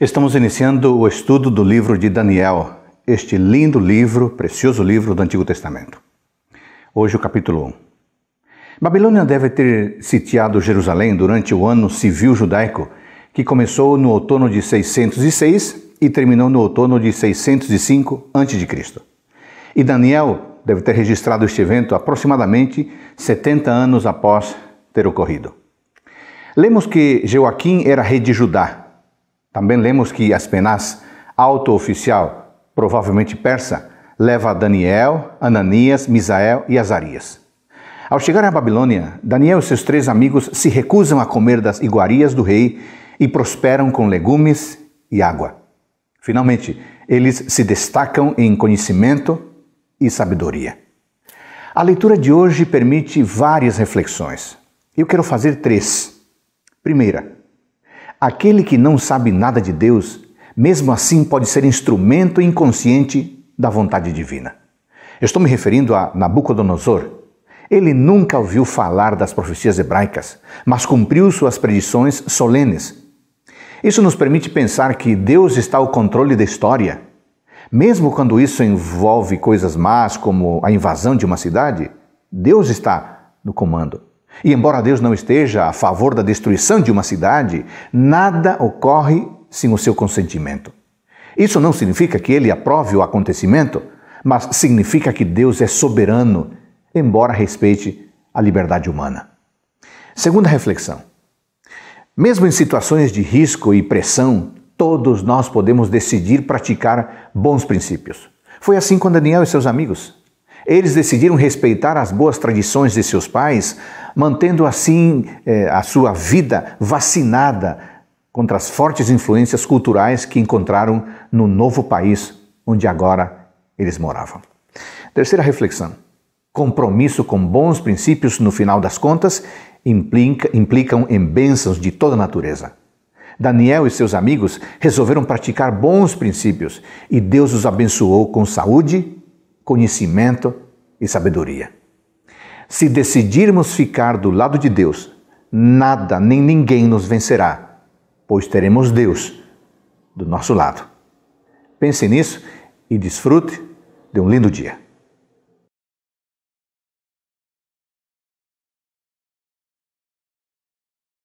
Estamos iniciando o estudo do livro de Daniel, este lindo livro, precioso livro do Antigo Testamento. Hoje, o capítulo 1. Babilônia deve ter sitiado Jerusalém durante o ano civil judaico, que começou no outono de 606 e terminou no outono de 605 a.C. E Daniel deve ter registrado este evento aproximadamente 70 anos após ter ocorrido. Lemos que Joaquim era rei de Judá também lemos que Aspenaz, alto oficial, provavelmente persa, leva Daniel, Ananias, Misael e Azarias. Ao chegar à Babilônia, Daniel e seus três amigos se recusam a comer das iguarias do rei e prosperam com legumes e água. Finalmente, eles se destacam em conhecimento e sabedoria. A leitura de hoje permite várias reflexões. Eu quero fazer três. Primeira, Aquele que não sabe nada de Deus, mesmo assim pode ser instrumento inconsciente da vontade divina. Eu estou me referindo a Nabucodonosor. Ele nunca ouviu falar das profecias hebraicas, mas cumpriu suas predições solenes. Isso nos permite pensar que Deus está ao controle da história. Mesmo quando isso envolve coisas más, como a invasão de uma cidade, Deus está no comando. E embora Deus não esteja a favor da destruição de uma cidade, nada ocorre sem o seu consentimento. Isso não significa que ele aprove o acontecimento, mas significa que Deus é soberano, embora respeite a liberdade humana. Segunda reflexão: mesmo em situações de risco e pressão, todos nós podemos decidir praticar bons princípios. Foi assim com Daniel e seus amigos. Eles decidiram respeitar as boas tradições de seus pais, mantendo assim eh, a sua vida vacinada contra as fortes influências culturais que encontraram no novo país onde agora eles moravam. Terceira reflexão: compromisso com bons princípios, no final das contas, implica, implicam em bênçãos de toda natureza. Daniel e seus amigos resolveram praticar bons princípios e Deus os abençoou com saúde conhecimento e sabedoria. Se decidirmos ficar do lado de Deus, nada nem ninguém nos vencerá, pois teremos Deus do nosso lado. Pense nisso e desfrute de um lindo dia.